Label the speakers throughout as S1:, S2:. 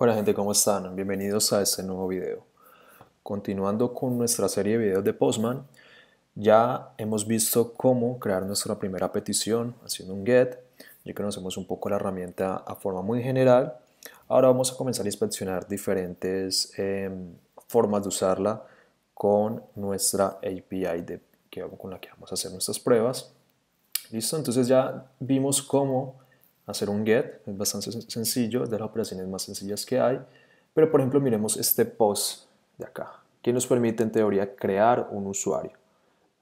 S1: Hola gente, ¿cómo están? Bienvenidos a este nuevo video. Continuando con nuestra serie de videos de Postman, ya hemos visto cómo crear nuestra primera petición haciendo un get, ya conocemos un poco la herramienta a forma muy general. Ahora vamos a comenzar a inspeccionar diferentes em, formas de usarla con nuestra API de, que, con la que vamos a hacer nuestras pruebas. Listo, entonces ya vimos cómo hacer un get, es bastante sencillo, es de las operaciones más sencillas que hay, pero por ejemplo miremos este post de acá, que nos permite en teoría crear un usuario.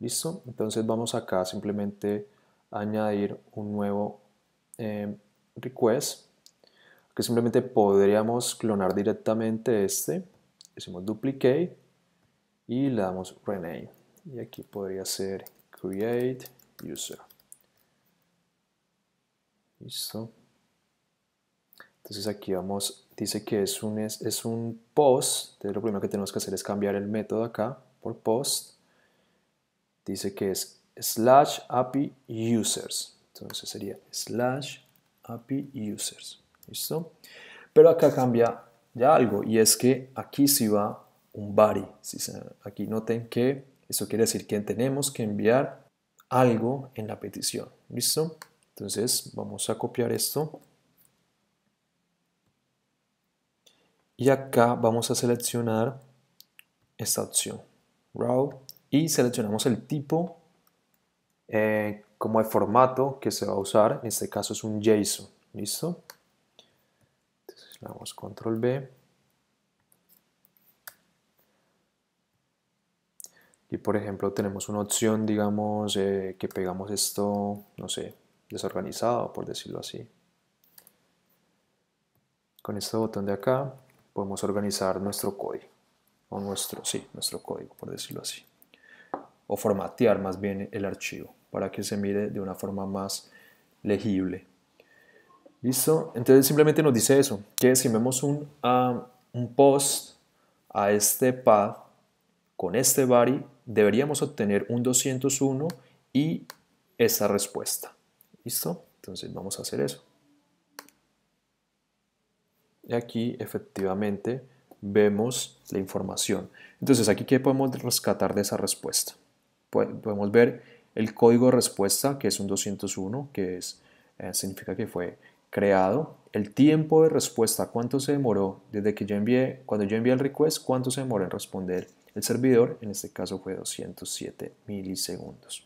S1: ¿Listo? Entonces vamos acá simplemente a añadir un nuevo em, request, que simplemente podríamos clonar directamente este, decimos duplicate y le damos rename, y aquí podría ser create user. Listo. Entonces aquí vamos, dice que es un, es, un post, entonces lo primero que tenemos que hacer es cambiar el método acá por post. Dice que es slash API users, entonces sería slash API users, ¿listo? Pero acá cambia ya algo y es que aquí sí va un body. Si aquí noten que eso quiere decir que tenemos que enviar algo en la petición, ¿listo? Entonces vamos a copiar esto. Y acá vamos a seleccionar esta opción, RAW, y seleccionamos el tipo eh, como el formato que se va a usar. En este caso es un JSON, ¿listo? Entonces le damos control B. Y por ejemplo tenemos una opción, digamos, eh, que pegamos esto, no sé, desorganizado, por decirlo así. Con este botón de acá podemos organizar nuestro código, o nuestro, sí, nuestro código, por decirlo así. O formatear más bien el archivo para que se mire de una forma más legible. ¿Listo? Entonces simplemente nos dice eso, que si vemos un, ah, un post a este path con este body, deberíamos obtener un 201 y esa respuesta. ¿Listo? Entonces vamos a hacer eso. Y aquí efectivamente vemos la información. Entonces aquí ¿qué podemos rescatar de esa respuesta? Podemos ver el código de respuesta que es un 201, que es, eh, significa que fue creado. El tiempo de respuesta, cuánto se demoró desde que yo envié, cuando yo envié el request, cuánto se demoró en responder el servidor, en este caso fue 207 milisegundos.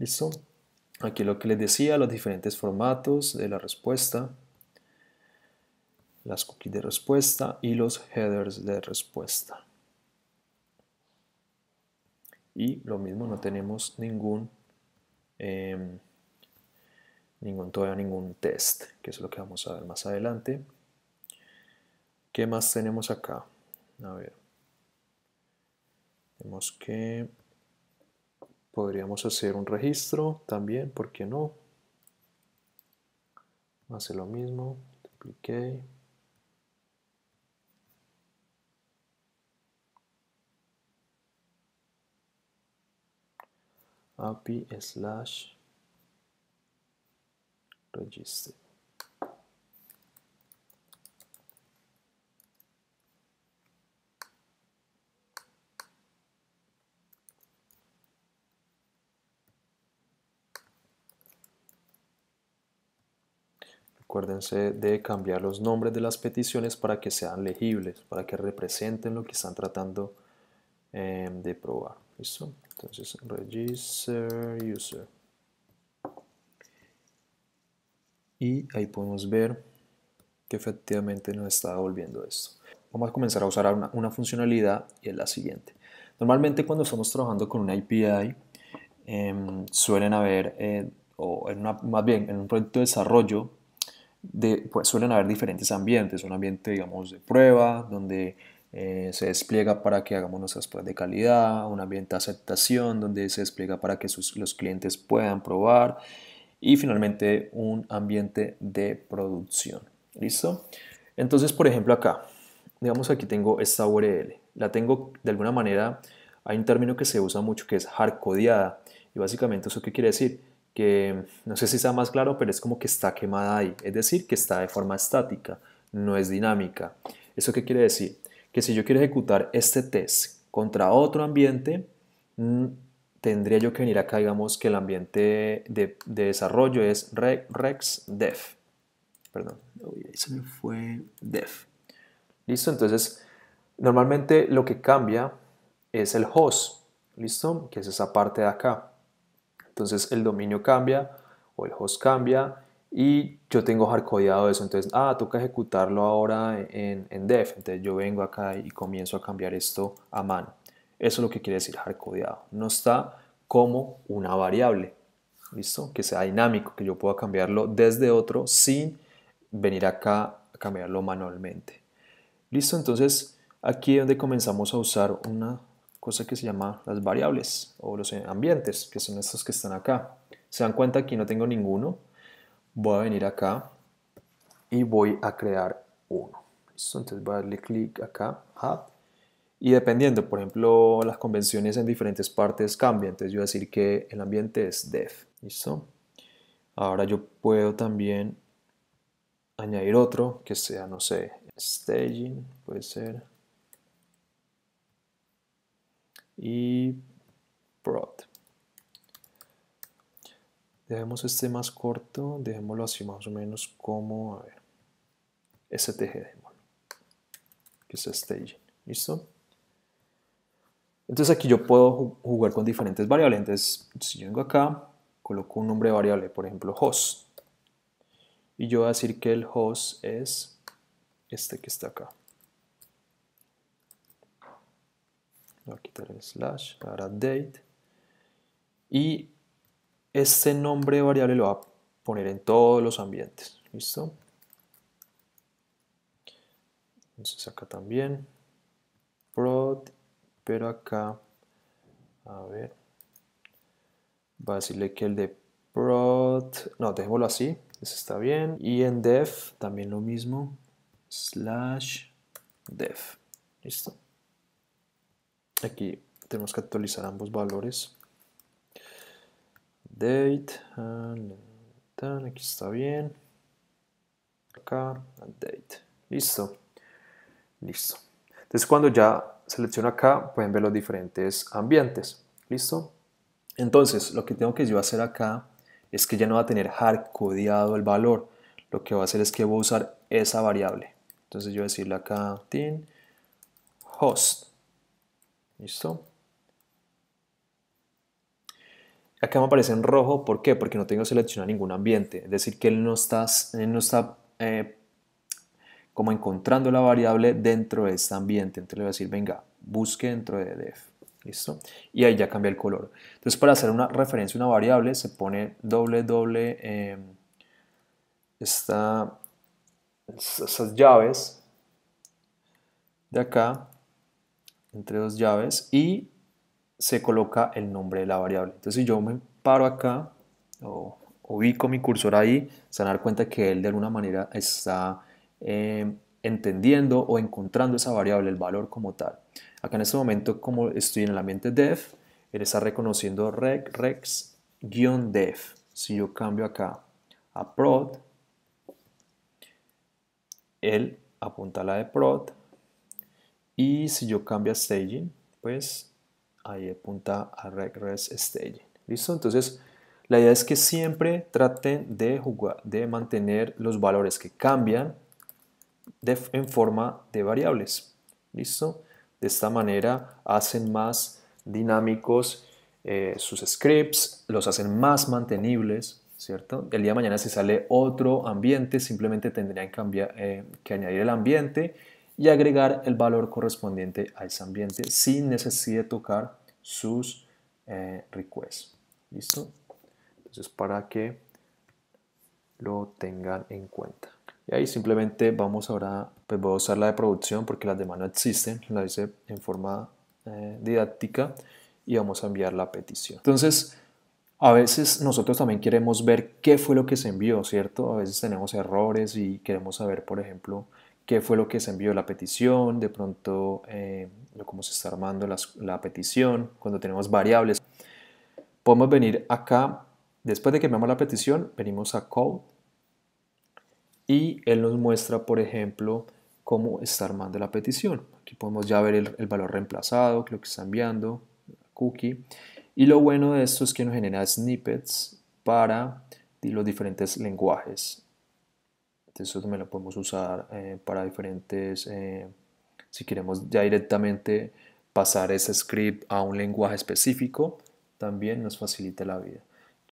S1: ¿Listo? Aquí lo que les decía, los diferentes formatos de la respuesta, las cookies de respuesta y los headers de respuesta. Y lo mismo, no tenemos ningún, em, ningún todavía ningún test, que es lo que vamos a ver más adelante. ¿Qué más tenemos acá? A ver. Tenemos que Podríamos hacer un registro también, ¿por qué no? Hace lo mismo, duplicate. API slash register. Acuérdense de cambiar los nombres de las peticiones para que sean legibles, para que representen lo que están tratando em, de probar. ¿Listo? Entonces, register user. Y ahí podemos ver que efectivamente nos está devolviendo esto. Vamos a comenzar a usar una, funcionalidad y es la siguiente. Normalmente cuando estamos trabajando con una API, em, suelen haber, eh, o más bien en un proyecto de desarrollo, pues, suelen haber diferentes ambientes, un ambiente, digamos, de prueba, donde eh, se despliega para que hagamos nuestras pruebas de calidad, un ambiente de aceptación, donde se despliega para que los clientes puedan probar y finalmente un ambiente de producción. ¿Listo? Entonces, por ejemplo, acá, digamos aquí tengo esta URL, la tengo de alguna manera, hay un término que se usa mucho que es hardcodeada y básicamente eso qué quiere decir? que no sé si está más claro, pero es como que está quemada ahí, es decir, que está de forma estática, no es dinámica. ¿Eso qué quiere decir? Que si yo quiero ejecutar este test contra otro ambiente, mm, tendría yo que venir acá, digamos que el ambiente de, desarrollo es rexdev. rex Perdón, ahí se me fue dev. Listo, entonces normalmente lo que cambia es el host, listo, que es esa parte de acá. Entonces el dominio cambia o el host cambia y yo tengo hardcodeado eso. Entonces, ah, toca ejecutarlo ahora en, en def. Entonces yo vengo acá y comienzo a cambiar esto a mano. Eso es lo que quiere decir hardcodeado. No está como una variable, ¿listo? Que sea dinámico, que yo pueda cambiarlo desde otro sin venir acá a cambiarlo manualmente. ¿Listo? Entonces, aquí es donde comenzamos a usar una cosa que se llama las variables o los ambientes, que son estos que están acá. Se dan cuenta que no tengo ninguno. Voy a venir acá y voy a crear uno. Entonces voy a darle clic acá, Y dependiendo, por ejemplo, las convenciones en diferentes partes cambian. Entonces yo voy a decir que el ambiente es dev ¿Listo? Ahora yo puedo también añadir otro que sea, no sé, staging, puede ser y prod Dejemos este más corto, dejémoslo así más o menos como, a ver, STG, que es staging, ¿listo? Entonces aquí yo puedo jugar con diferentes variables, entonces si yo vengo acá, coloco un nombre de variable, por ejemplo host, y yo voy a decir que el host es este que está acá. voy a quitar el slash, ahora date, y este nombre de variable lo va a poner en todos los ambientes, ¿listo? Entonces acá también, prod, pero acá, a ver, va a decirle que el de prod, no, dejémoslo así, eso está bien, y en dev también lo mismo, slash dev ¿listo? Aquí tenemos que actualizar ambos valores. Date, aquí está bien. Acá, date. Listo. Listo. Entonces cuando ya selecciono acá, pueden ver los diferentes ambientes. ¿Listo? Entonces, lo que tengo que yo hacer acá es que ya no va a tener hard el valor. Lo que va a hacer es que voy a usar esa variable. Entonces yo voy a decirle acá, tin, host. ¿Listo? Acá me aparece en rojo, ¿por qué? Porque no tengo seleccionado ningún ambiente, es decir, que él no está, eh, como encontrando la variable dentro de este ambiente. Entonces le voy a decir, venga, busque dentro de def. ¿Listo? Y ahí ya cambia el color. Entonces para hacer una referencia a una variable se pone doble, doble, eh, estas llaves de acá entre dos llaves y se coloca el nombre de la variable. Entonces si yo me paro acá o ubico mi cursor ahí, se van a dar cuenta que él de alguna manera está eh, entendiendo o encontrando esa variable, el valor como tal. Acá en este momento, como estoy en el ambiente def, él está reconociendo rex-def. Si yo cambio acá a prod, él apunta a la de prod y si yo cambio staging, pues ahí apunta a regress staging. ¿Listo? Entonces, la idea es que siempre traten de, jugar, de mantener los valores que cambian en forma de variables. ¿Listo? De esta manera hacen más dinámicos eh, sus scripts, los hacen más mantenibles, ¿cierto? El día de mañana si sale otro ambiente, simplemente tendrían que, cambiar, eh, que añadir el ambiente y agregar el valor correspondiente a ese ambiente sin necesidad de tocar sus eh, requests. ¿Listo? Entonces, para que lo tengan en cuenta. Y ahí simplemente vamos ahora, pues voy a usar la de producción porque las demás no existen, la hice en forma eh, didáctica y vamos a enviar la petición. Entonces, a veces nosotros también queremos ver qué fue lo que se envió, ¿cierto? A veces tenemos errores y queremos saber, por ejemplo, qué fue lo que se envió la petición, de pronto eh, cómo se está armando la, petición, cuando tenemos variables. Podemos venir acá, después de que enviamos la petición, venimos a Code y él nos muestra, por ejemplo, cómo está armando la petición. Aquí podemos ya ver el, valor reemplazado, lo que está enviando, cookie. Y lo bueno de esto es que nos genera snippets para los diferentes lenguajes eso este, también lo podemos usar eh, para diferentes, eh, si queremos ya directamente pasar ese script a un lenguaje específico, también nos facilita la vida.